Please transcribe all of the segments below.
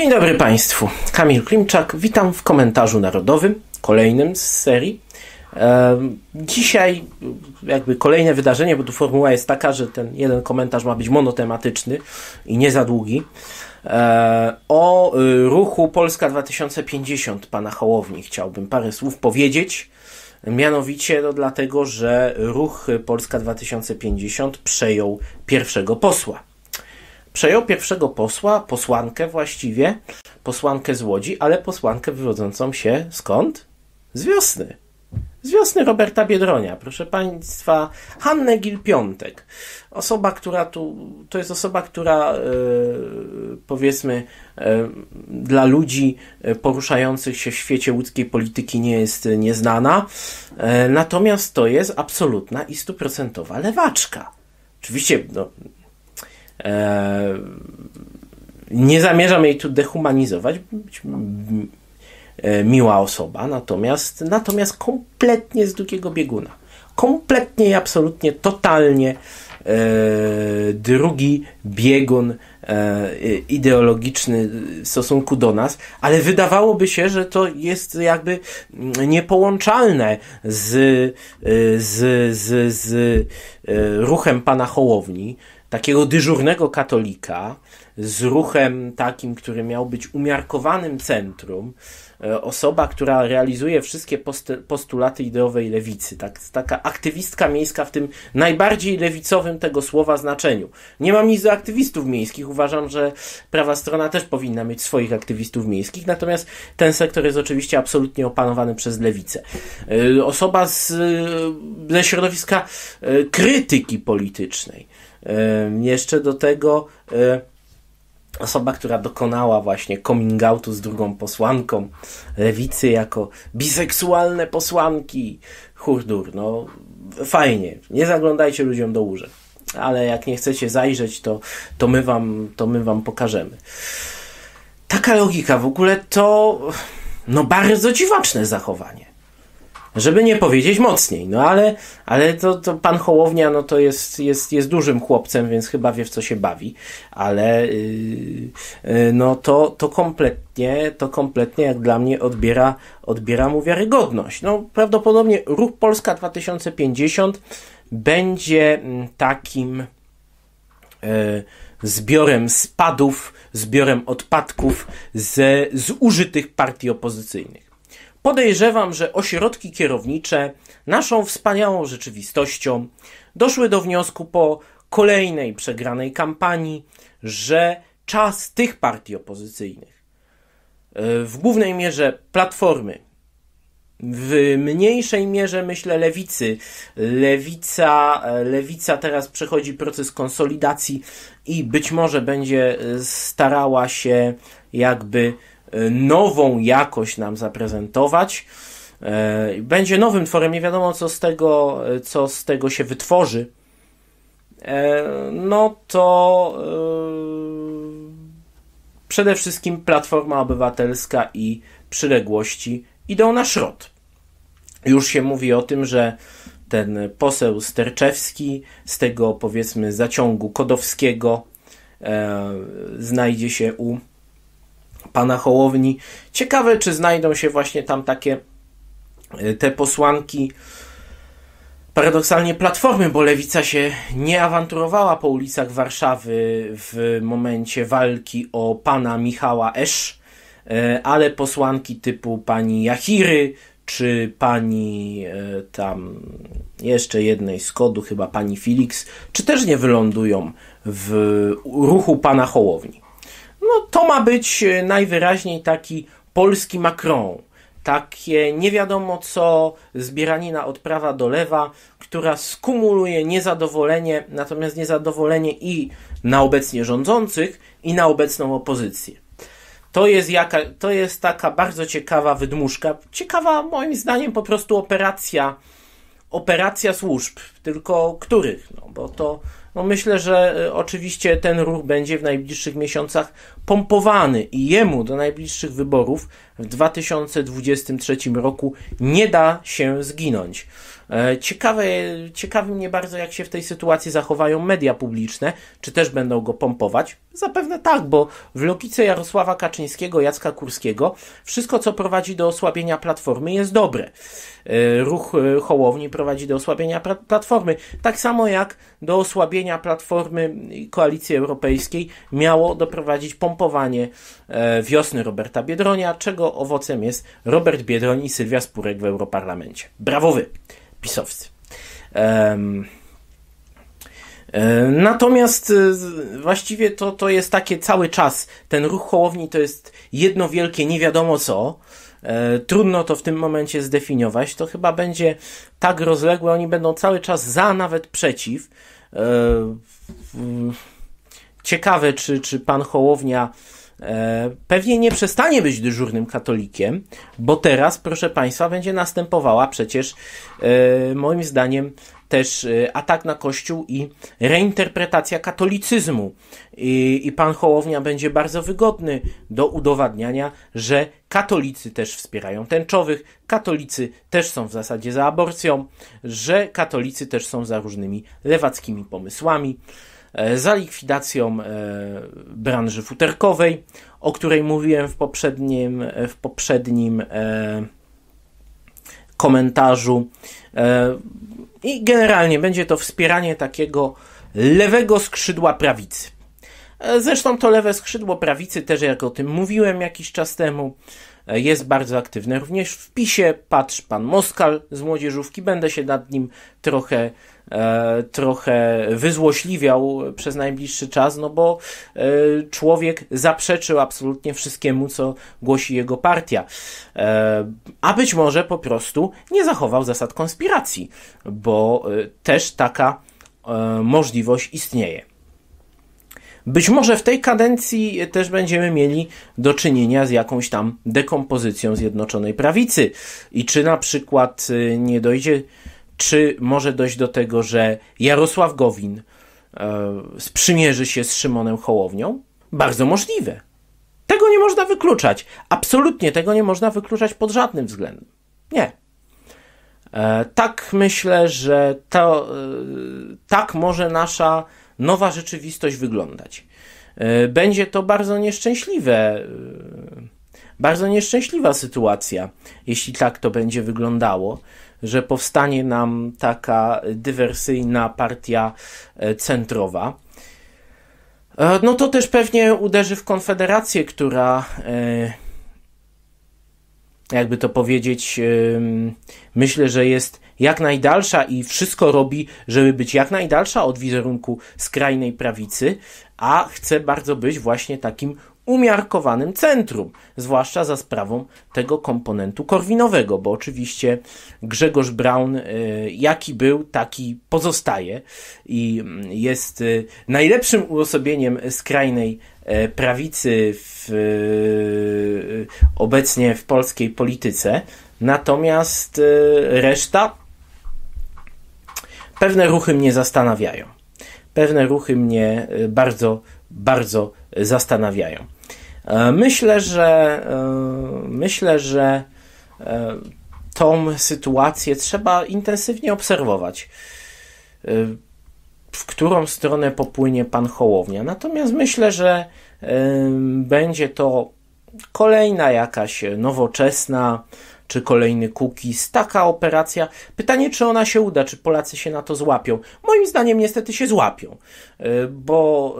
Dzień dobry Państwu. Kamil Klimczak, witam w komentarzu narodowym, kolejnym z serii. Dzisiaj jakby kolejne wydarzenie, bo tu formuła jest taka, że ten jeden komentarz ma być monotematyczny i nie za długi. E, o y, ruchu Polska 2050 pana Hołowni chciałbym parę słów powiedzieć. Mianowicie no dlatego, że ruch Polska 2050 przejął pierwszego posła Przejął pierwszego posła, posłankę właściwie, posłankę z Łodzi, ale posłankę wywodzącą się skąd? Z wiosny. Z wiosny Roberta Biedronia, proszę Państwa, Hannę Gil-Piątek. Osoba, która tu, to jest osoba, która e, powiedzmy e, dla ludzi e, poruszających się w świecie łódzkiej polityki nie jest nieznana. natomiast to jest absolutna i stuprocentowa lewaczka. Oczywiście no, E, nie zamierzam jej tu dehumanizować. Być e, miła osoba, natomiast, natomiast kompletnie z drugiego bieguna. Kompletnie i absolutnie, totalnie e, drugi biegun ideologiczny w stosunku do nas, ale wydawałoby się, że to jest jakby niepołączalne z, z, z, z ruchem pana Hołowni, takiego dyżurnego katolika z ruchem takim, który miał być umiarkowanym centrum, e, osoba, która realizuje wszystkie postulaty ideowej lewicy, tak, taka aktywistka miejska w tym najbardziej lewicowym tego słowa znaczeniu. Nie mam nic do aktywistów miejskich, uważam, że prawa strona też powinna mieć swoich aktywistów miejskich, natomiast ten sektor jest oczywiście absolutnie opanowany przez lewicę. E, osoba z, ze środowiska e, krytyki politycznej, jeszcze do tego e, osoba, która dokonała właśnie coming outu z drugą posłanką lewicy jako biseksualne posłanki. Hurdur, no fajnie. Nie zaglądajcie ludziom do łóżek. Ale jak nie chcecie zajrzeć, to, to, my wam, to my wam pokażemy. Taka logika w ogóle to no bardzo dziwaczne zachowanie. Żeby nie powiedzieć mocniej, no ale, ale to, to pan Hołownia no to jest, jest, jest dużym chłopcem, więc chyba wie w co się bawi, ale yy, yy, no to, to kompletnie, to kompletnie jak dla mnie odbiera, odbiera mu wiarygodność. No prawdopodobnie ruch Polska 2050 będzie mm, takim yy, zbiorem spadów, zbiorem odpadków ze zużytych partii opozycyjnych. Podejrzewam, że ośrodki kierownicze naszą wspaniałą rzeczywistością doszły do wniosku po kolejnej przegranej kampanii, że czas tych partii opozycyjnych, e, w głównej mierze Platformy, w mniejszej mierze myślę lewicy. Lewica, e, lewica teraz przechodzi proces konsolidacji i być może będzie e, starała się jakby E, nową jakość nam zaprezentować. E, będzie nowym tworem, nie wiadomo co z tego, e, co z tego się wytworzy. No to przede wszystkim Platforma Obywatelska i przyległości idą na szrot. Już się mówi o tym, że ten poseł Sterczewski z tego powiedzmy zaciągu kodowskiego e, znajdzie się u pana Hołowni. Ciekawe, czy znajdą się właśnie tam takie e, te posłanki paradoksalnie Platformy, bo Lewica się nie awanturowała po ulicach Warszawy w momencie walki o pana Michała Esz, e, ale posłanki typu pani Jachiry czy pani e, tam jeszcze jednej z kodu, chyba pani Felix, czy też nie wylądują w ruchu pana Hołowni. No to ma być e, najwyraźniej taki polski Macron. Takie nie wiadomo co zbieranina od prawa do lewa, która skumuluje niezadowolenie, natomiast niezadowolenie i na obecnie rządzących, i na obecną opozycję. To jest, jaka, to jest taka bardzo ciekawa wydmuszka, ciekawa moim zdaniem po prostu operacja operacja służb, tylko których? No, bo to no myślę, że y, oczywiście ten ruch będzie w najbliższych miesiącach pompowany i jemu do najbliższych wyborów w 2023 roku nie da się zginąć. E, ciekawe, ciekawi mnie bardzo, jak się w tej sytuacji zachowają media publiczne, czy też będą go pompować. Zapewne tak, bo w logice Jarosława Kaczyńskiego, Jacka Kurskiego, wszystko co prowadzi do osłabienia platformy jest dobre. E, ruch e, Hołowni prowadzi do osłabienia platformy, tak samo jak do osłabienia platformy koalicji europejskiej miało doprowadzić pompowanie wiosny Roberta Biedronia, czego owocem jest Robert Biedroń i Sylwia Spurek w Europarlamencie. Brawo wy! pisowcy. Um, Natomiast y, właściwie to, to jest takie cały czas, ten ruch hołowni to jest jedno wielkie nie wiadomo co. E, trudno to w tym momencie zdefiniować. To chyba będzie tak rozległe, oni będą cały czas za, nawet przeciw. E, ciekawe, czy, czy pan Hołownia E, pewnie nie przestanie być dyżurnym katolikiem, bo teraz, proszę Państwa, będzie następowała przecież e, moim zdaniem też y, atak na Kościół i reinterpretacja katolicyzmu. I, i pan Hołownia będzie bardzo wygodny do udowadniania, że katolicy też wspierają tęczowych, katolicy też są w zasadzie za aborcją, że katolicy też są za różnymi lewackimi pomysłami e, za likwidacją e, branży futerkowej, o której mówiłem w poprzednim, e, w poprzednim e, komentarzu. E, I generalnie będzie to wspieranie takiego lewego skrzydła prawicy. E, zresztą to lewe skrzydło prawicy, też jak o tym mówiłem jakiś czas temu, E, jest bardzo aktywny. Również w PiSie patrz pan Moskal z młodzieżówki, będę się nad nim trochę e, trochę wyzłośliwiał przez najbliższy czas, no bo e, człowiek zaprzeczył absolutnie wszystkiemu, co głosi jego partia. A być może po prostu nie zachował zasad konspiracji, bo też taka możliwość istnieje. Być może w tej kadencji też będziemy mieli do czynienia z jakąś tam dekompozycją Zjednoczonej Prawicy. I czy na przykład y, nie dojdzie, czy może dojść do tego, że Jarosław Gowin e, sprzymierzy się z Szymonem Hołownią? Bardzo możliwe. Tego nie można wykluczać. Absolutnie tego nie można wykluczać pod żadnym względem. Nie. E, tak myślę, że to, e, tak może nasza nowa rzeczywistość wyglądać. E, będzie to bardzo nieszczęśliwe, e, bardzo nieszczęśliwa sytuacja, jeśli tak to będzie wyglądało, że powstanie nam taka dywersyjna partia e, centrowa. No to też pewnie uderzy w Konfederację, która jakby to powiedzieć, myślę, że jest jak najdalsza i wszystko robi, żeby być jak najdalsza od wizerunku skrajnej prawicy, a chce bardzo być właśnie takim umiarkowanym centrum, zwłaszcza za sprawą tego komponentu korwinowego, bo oczywiście Grzegorz Braun, y, jaki był, taki pozostaje i mm, jest y, najlepszym uosobieniem skrajnej e, prawicy w, y, obecnie w polskiej polityce. Natomiast reszta pewne ruchy mnie zastanawiają. Pewne ruchy mnie bardzo, bardzo zastanawiają. E, myślę, że e, myślę, że e, tą sytuację trzeba intensywnie obserwować, w którą stronę popłynie pan Hołownia. Natomiast myślę, że będzie to kolejna jakaś nowoczesna czy kolejny cookies, taka operacja. Pytanie, czy ona się uda, czy Polacy się na to złapią. Moim zdaniem niestety się złapią, y, bo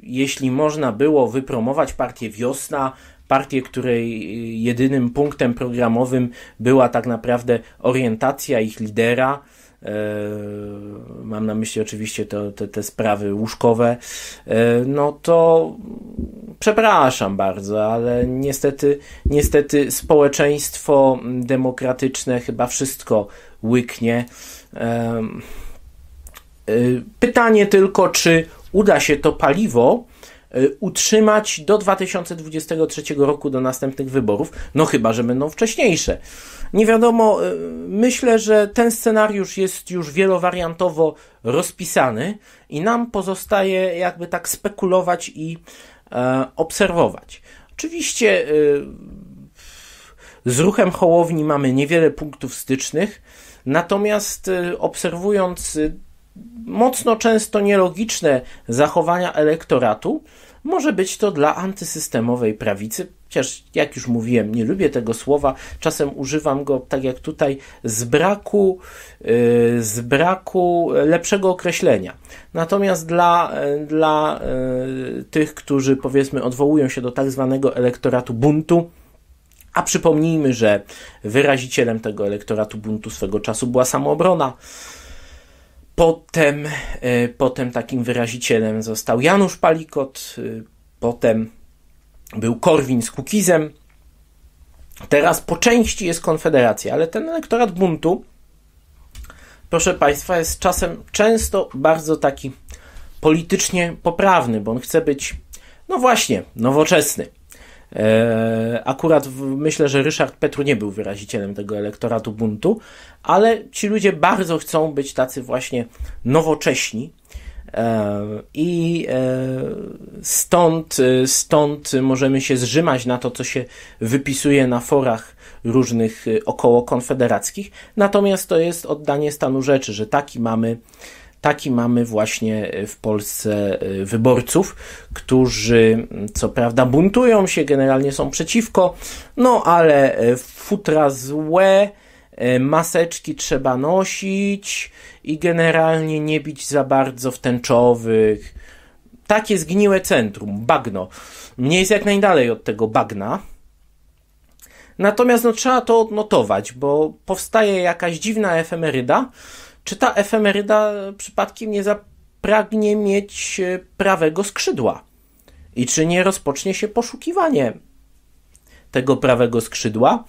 y, jeśli można było wypromować partię Wiosna, partię, której y, jedynym punktem programowym była tak naprawdę orientacja ich lidera, E, mam na myśli oczywiście te, te, te sprawy łóżkowe, e, no to przepraszam bardzo, ale niestety, niestety społeczeństwo demokratyczne chyba wszystko łyknie. E, pytanie tylko, czy uda się to paliwo Y, utrzymać do 2023 roku, do następnych wyborów, no chyba, że będą wcześniejsze. Nie wiadomo, y, myślę, że ten scenariusz jest już wielowariantowo rozpisany i nam pozostaje jakby tak spekulować i e, obserwować. Oczywiście e, z ruchem Hołowni mamy niewiele punktów stycznych, natomiast e, obserwując mocno często nielogiczne zachowania elektoratu, może być to dla antysystemowej prawicy, chociaż jak już mówiłem, nie lubię tego słowa, czasem używam go tak jak tutaj z braku, y, z braku lepszego określenia. Natomiast dla, y, dla y, tych, którzy powiedzmy odwołują się do tak zwanego elektoratu buntu, a przypomnijmy, że wyrazicielem tego elektoratu buntu swego czasu była samoobrona. Potem, e, potem takim wyrazicielem został Janusz Palikot, e, potem był Korwin z Kukizem. Teraz po części jest Konfederacja, ale ten elektorat buntu, proszę Państwa, jest czasem często bardzo taki politycznie poprawny, bo on chce być, no właśnie, nowoczesny. E, akurat myślę, że Ryszard Petru nie był wyrazicielem tego elektoratu buntu, ale ci ludzie bardzo chcą być tacy właśnie nowocześni. E, I e, stąd, stąd możemy się zrzymać na to, co się wypisuje na forach różnych około konfederackich. Natomiast to jest oddanie stanu rzeczy, że taki mamy Taki mamy właśnie e, w Polsce e, wyborców, którzy mm, co prawda buntują się, generalnie są przeciwko, no ale e, futra złe, maseczki trzeba nosić i generalnie nie bić za bardzo w tęczowych. Takie zgniłe centrum, bagno. Mnie jest jak najdalej od tego bagna. Natomiast no, trzeba to odnotować, bo powstaje jakaś dziwna efemeryda, czy ta efemeryda przypadkiem nie zapragnie mieć e, prawego skrzydła? I czy nie rozpocznie się poszukiwanie tego prawego skrzydła?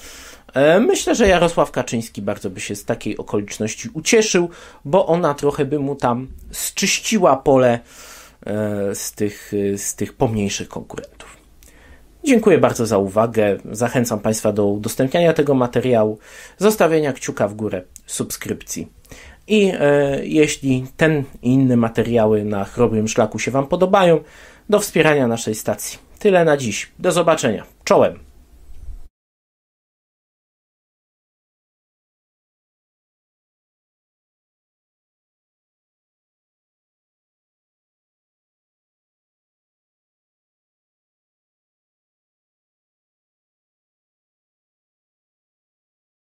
E, myślę, że Jarosław Kaczyński bardzo by się z takiej okoliczności ucieszył, bo ona trochę by mu tam zczyściła pole e, z tych, z tych pomniejszych konkurentów. Dziękuję bardzo za uwagę. Zachęcam Państwa do udostępniania tego materiału, zostawienia kciuka w górę, subskrypcji. I e, jeśli ten i inne materiały na chrobrym szlaku się Wam podobają, do wspierania naszej stacji. Tyle na dziś. Do zobaczenia. Czołem!